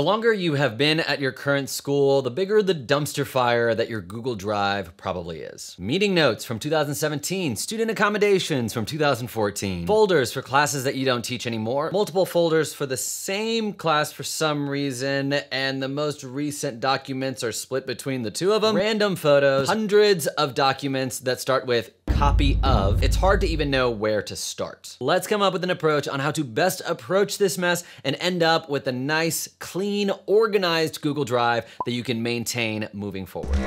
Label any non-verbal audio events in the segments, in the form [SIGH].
The longer you have been at your current school, the bigger the dumpster fire that your Google Drive probably is. Meeting notes from 2017, student accommodations from 2014, folders for classes that you don't teach anymore, multiple folders for the same class for some reason, and the most recent documents are split between the two of them, random photos, hundreds of documents that start with copy of, it's hard to even know where to start. Let's come up with an approach on how to best approach this mess and end up with a nice, clean, organized Google Drive that you can maintain moving forward.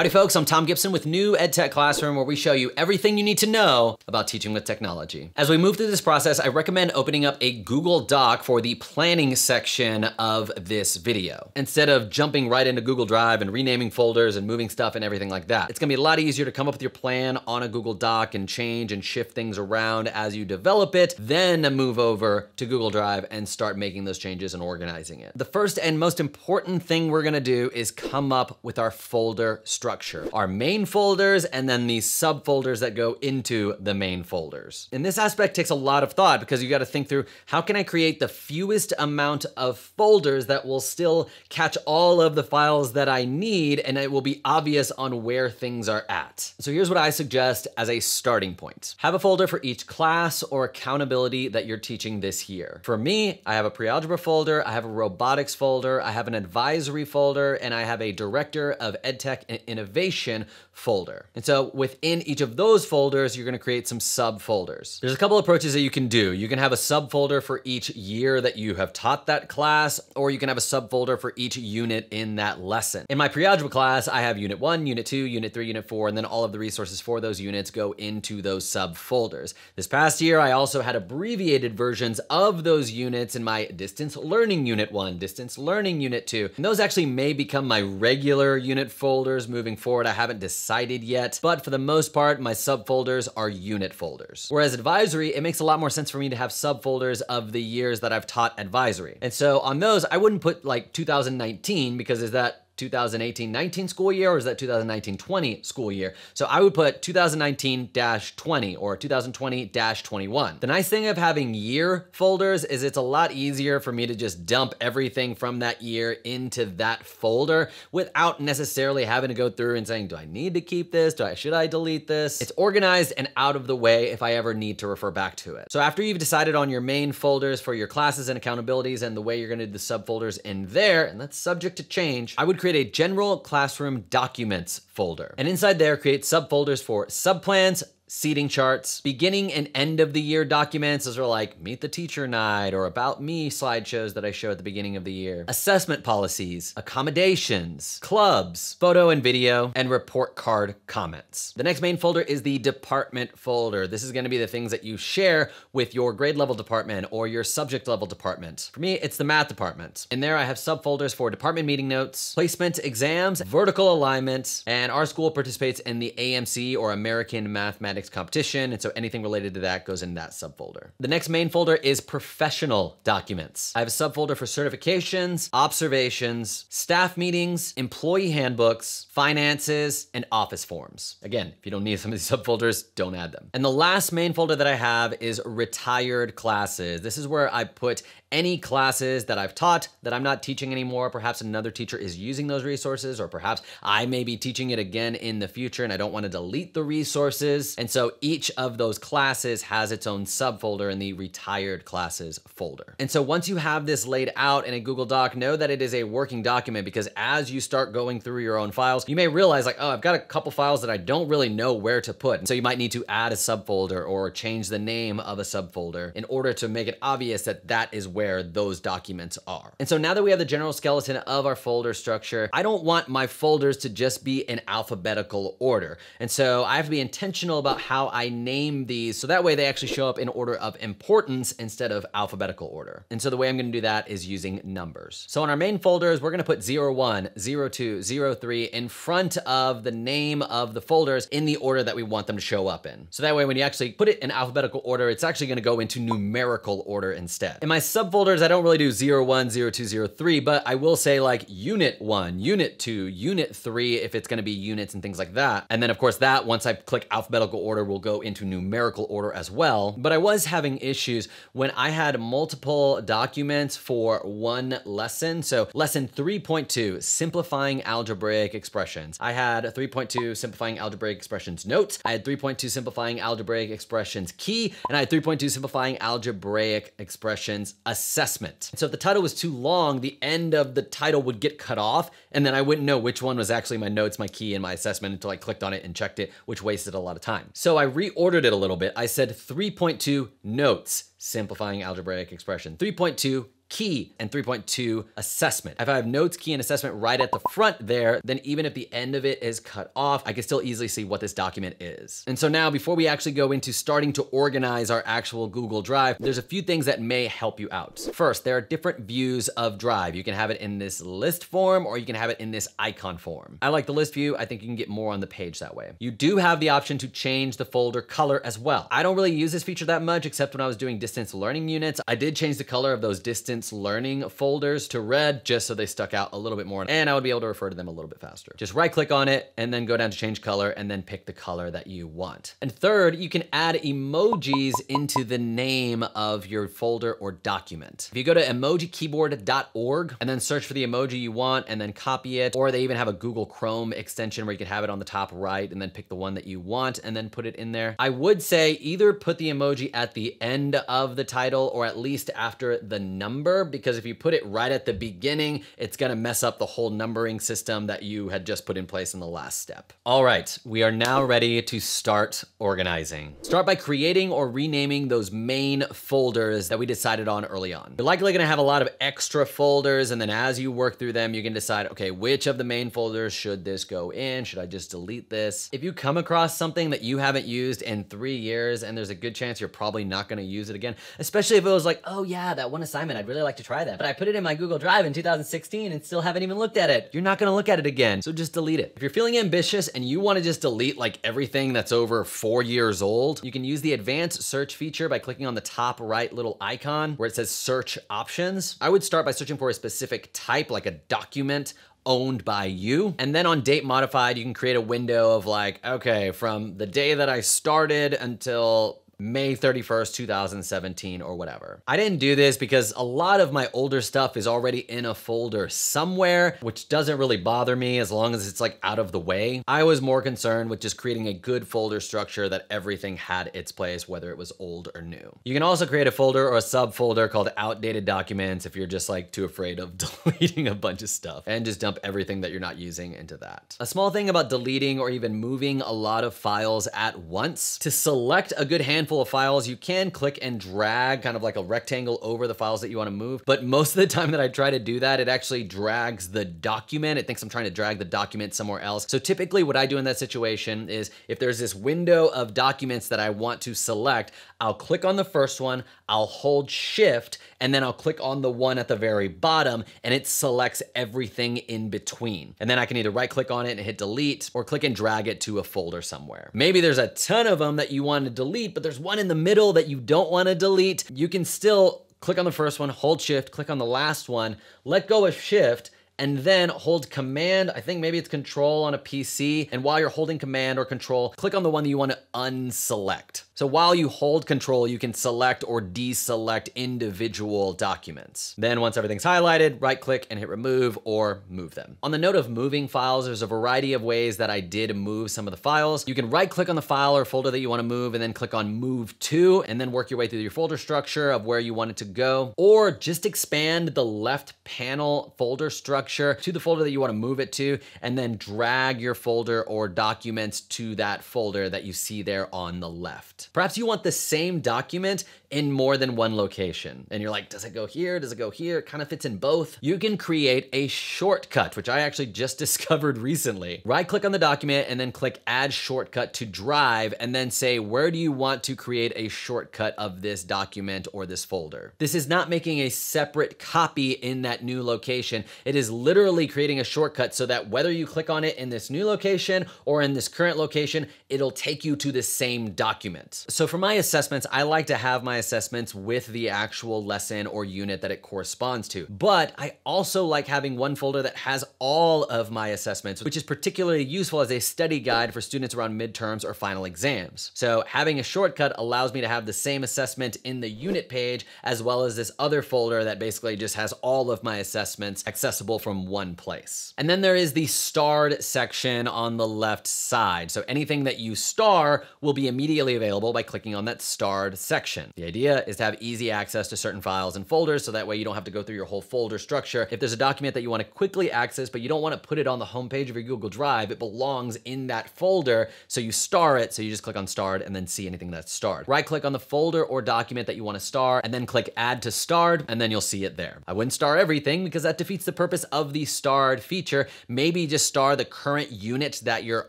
Howdy folks, I'm Tom Gibson with New EdTech Classroom where we show you everything you need to know about teaching with technology. As we move through this process, I recommend opening up a Google Doc for the planning section of this video. Instead of jumping right into Google Drive and renaming folders and moving stuff and everything like that, it's gonna be a lot easier to come up with your plan on a Google Doc and change and shift things around as you develop it, then move over to Google Drive and start making those changes and organizing it. The first and most important thing we're gonna do is come up with our folder structure structure. Our main folders and then the subfolders that go into the main folders. And this aspect takes a lot of thought because you gotta think through how can I create the fewest amount of folders that will still catch all of the files that I need and it will be obvious on where things are at. So here's what I suggest as a starting point. Have a folder for each class or accountability that you're teaching this year. For me, I have a pre-algebra folder, I have a robotics folder, I have an advisory folder, and I have a director of EdTech and innovation folder. And so within each of those folders, you're gonna create some subfolders. There's a couple approaches that you can do. You can have a subfolder for each year that you have taught that class, or you can have a subfolder for each unit in that lesson. In my pre-algebra class, I have unit one, unit two, unit three, unit four, and then all of the resources for those units go into those subfolders. This past year, I also had abbreviated versions of those units in my distance learning unit one, distance learning unit two, and those actually may become my regular unit folders moving moving forward. I haven't decided yet, but for the most part, my subfolders are unit folders. Whereas advisory, it makes a lot more sense for me to have subfolders of the years that I've taught advisory. And so on those, I wouldn't put like 2019 because is that 2018-19 school year or is that 2019-20 school year? So I would put 2019-20 or 2020-21. The nice thing of having year folders is it's a lot easier for me to just dump everything from that year into that folder without necessarily having to go through and saying, do I need to keep this? Do I, should I delete this? It's organized and out of the way if I ever need to refer back to it. So after you've decided on your main folders for your classes and accountabilities and the way you're gonna do the subfolders in there, and that's subject to change, I would create create a general classroom documents folder. And inside there, create subfolders for subplans, seating charts, beginning and end of the year documents. Those are like meet the teacher night or about me slideshows that I show at the beginning of the year, assessment policies, accommodations, clubs, photo and video, and report card comments. The next main folder is the department folder. This is gonna be the things that you share with your grade level department or your subject level department. For me, it's the math department. In there, I have subfolders for department meeting notes, placement exams, vertical alignment, and our school participates in the AMC or American Mathematics Competition, and so anything related to that goes in that subfolder. The next main folder is Professional Documents. I have a subfolder for certifications, observations, staff meetings, employee handbooks, finances, and office forms. Again, if you don't need some of these [LAUGHS] subfolders, don't add them. And the last main folder that I have is Retired Classes. This is where I put any classes that I've taught that I'm not teaching anymore. Perhaps another teacher is using those resources, or perhaps I may be teaching it again in the future and I don't wanna delete the resources. And so each of those classes has its own subfolder in the retired classes folder. And so once you have this laid out in a Google Doc, know that it is a working document because as you start going through your own files, you may realize like, oh, I've got a couple files that I don't really know where to put. And so you might need to add a subfolder or change the name of a subfolder in order to make it obvious that that is where where those documents are. And so now that we have the general skeleton of our folder structure, I don't want my folders to just be in alphabetical order. And so I have to be intentional about how I name these so that way they actually show up in order of importance instead of alphabetical order. And so the way I'm gonna do that is using numbers. So in our main folders, we're gonna put 01, 02, 03 in front of the name of the folders in the order that we want them to show up in. So that way when you actually put it in alphabetical order, it's actually gonna go into numerical order instead. In my sub subfolders, I don't really do 0, 01, 0, 02, 0, 03, but I will say like unit one, unit two, unit three, if it's gonna be units and things like that. And then of course that, once I click alphabetical order, will go into numerical order as well. But I was having issues when I had multiple documents for one lesson. So lesson 3.2, simplifying algebraic expressions. I had 3.2 simplifying algebraic expressions notes. I had 3.2 simplifying algebraic expressions key, and I had 3.2 simplifying algebraic expressions a assessment. So if the title was too long, the end of the title would get cut off, and then I wouldn't know which one was actually my notes, my key, and my assessment until I clicked on it and checked it, which wasted a lot of time. So I reordered it a little bit. I said 3.2 notes, simplifying algebraic expression. 3.2 key and 3.2 assessment. If I have notes, key, and assessment right at the front there, then even if the end of it is cut off, I can still easily see what this document is. And so now before we actually go into starting to organize our actual Google Drive, there's a few things that may help you out. First, there are different views of Drive. You can have it in this list form or you can have it in this icon form. I like the list view. I think you can get more on the page that way. You do have the option to change the folder color as well. I don't really use this feature that much except when I was doing distance learning units. I did change the color of those distance learning folders to red just so they stuck out a little bit more and I would be able to refer to them a little bit faster. Just right click on it and then go down to change color and then pick the color that you want. And third, you can add emojis into the name of your folder or document. If you go to emojikeyboard.org and then search for the emoji you want and then copy it, or they even have a Google Chrome extension where you can have it on the top right and then pick the one that you want and then put it in there. I would say either put the emoji at the end of the title or at least after the number number because if you put it right at the beginning, it's gonna mess up the whole numbering system that you had just put in place in the last step. All right, we are now ready to start organizing. Start by creating or renaming those main folders that we decided on early on. You're likely gonna have a lot of extra folders and then as you work through them, you can decide, okay, which of the main folders should this go in? Should I just delete this? If you come across something that you haven't used in three years and there's a good chance you're probably not gonna use it again, especially if it was like, oh yeah, that one assignment I'd really really like to try that, but I put it in my Google Drive in 2016 and still haven't even looked at it. You're not gonna look at it again, so just delete it. If you're feeling ambitious and you wanna just delete like everything that's over four years old, you can use the advanced search feature by clicking on the top right little icon where it says search options. I would start by searching for a specific type, like a document, owned by you. And then on date modified, you can create a window of like, okay, from the day that I started until May 31st, 2017 or whatever. I didn't do this because a lot of my older stuff is already in a folder somewhere, which doesn't really bother me as long as it's like out of the way. I was more concerned with just creating a good folder structure that everything had its place, whether it was old or new. You can also create a folder or a subfolder called outdated documents if you're just like too afraid of [LAUGHS] deleting a bunch of stuff and just dump everything that you're not using into that. A small thing about deleting or even moving a lot of files at once to select a good handful handful of files, you can click and drag kind of like a rectangle over the files that you wanna move. But most of the [LAUGHS] time that I try to do that, it actually drags the document. It thinks I'm trying to drag the document somewhere else. So typically what I do in that situation is if there's this window of documents that I want to select, I'll click on the first one, I'll hold shift, and then I'll click on the one at the very bottom and it selects everything in between. And then I can either right click on it and hit delete or click and drag it to a folder somewhere. Maybe there's a ton of them that you want to delete, but there's one in the middle that you don't wanna delete, you can still click on the first one, hold shift, click on the last one, let go of shift, and then hold command. I think maybe it's control on a PC. And while you're holding command or control, click on the one that you wanna unselect. So while you hold control, you can select or deselect individual documents. Then once everything's highlighted, right click and hit remove or move them. On the note of moving files, there's a variety of ways that I did move some of the files. You can right click on the file or folder that you wanna move and then click on move to, and then work your way through your folder structure of where you want it to go, or just expand the left panel folder structure to the folder that you wanna move it to, and then drag your folder or documents to that folder that you see there on the left. Perhaps you want the same document in more than one location. And you're like, does it go here? Does it go here? It kind of fits in both. You can create a shortcut, which I actually just [LAUGHS] discovered recently. Right click on the document and then click add shortcut to drive and then say, where do you want to create a shortcut of this document or this folder? This is not making a separate copy in that new location. It is literally creating a shortcut so that whether you click on it in this new location or in this current location, it'll take you to the same document. So for my assessments, I like to have my assessments with the actual lesson or unit that it corresponds to. But I also like having one folder that has all of my assessments, which is particularly useful as a study guide for students around midterms or final exams. So having a shortcut allows me to have the same assessment in the unit page as well as this other folder that basically just has all of my assessments accessible from one place. And then there is the starred section on the left side. So anything that you star will be immediately available by clicking on that starred section. The idea is to have easy access to certain files and folders so that way you don't have to go through your whole folder structure. If there's a document that you want to quickly access, but you don't want to put it on the homepage of your Google Drive, it belongs in that folder. So you star it. So you just click on starred and then see anything that's starred. Right click on the folder or document that you want to star and then click add to starred and then you'll see it there. I wouldn't star everything because that defeats the purpose of the starred feature. Maybe just star the current unit that you're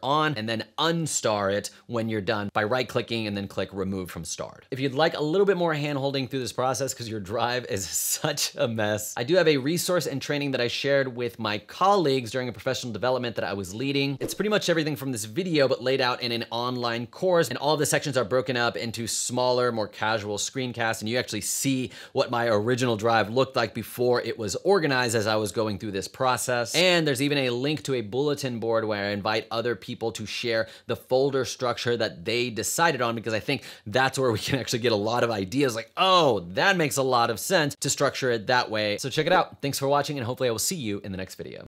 on and then unstar it when you're done by right clicking and then click remove from starred. If you'd like a little bit bit more hand holding through this process because your drive is [LAUGHS] such a mess. I do have a resource and training that I shared with my colleagues during a professional development that I was leading. It's pretty much everything from this video, but laid out in an online course. And all the sections are broken up into smaller, more casual screencasts. And you actually see what my original drive looked like before it was organized as I was going through this process. And there's even a link to a bulletin board where I invite other people to share the folder structure that they decided on because I think that's where we can actually get a lot of ideas ideas like, oh, that makes a lot of sense to structure it that way. So check it out. Thanks for watching and hopefully I will see you in the next video.